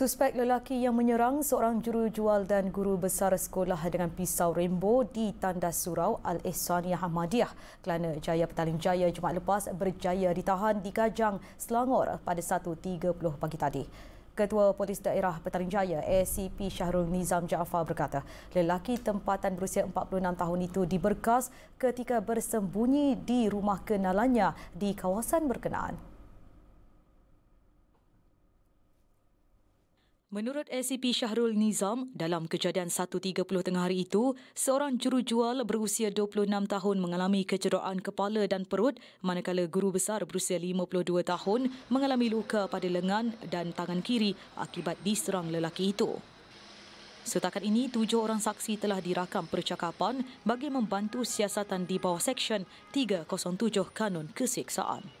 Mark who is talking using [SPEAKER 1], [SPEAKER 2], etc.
[SPEAKER 1] Suspek lelaki yang menyerang seorang jurujual dan guru besar sekolah dengan pisau rembo di Tandas Surau Al-Ihsaniyah Ahmadiyah, Kelana Jaya Petaling Jaya Jumaat lepas berjaya ditahan di Kajang, Selangor pada 1.30 pagi tadi. Ketua Polis Daerah Petaling Jaya, ACP Syahrul Nizam Jaafar berkata, lelaki tempatan berusia 46 tahun itu diberkas ketika bersembunyi di rumah kenalannya di kawasan berkenaan. Menurut SCP Syahrul Nizam, dalam kejadian 1.30 tengah hari itu, seorang juru jual berusia 26 tahun mengalami kecederaan kepala dan perut, manakala guru besar berusia 52 tahun mengalami luka pada lengan dan tangan kiri akibat diserang lelaki itu. Setakat ini, tujuh orang saksi telah dirakam percakapan bagi membantu siasatan di bawah Seksyen 307 Kanun Kesiksaan.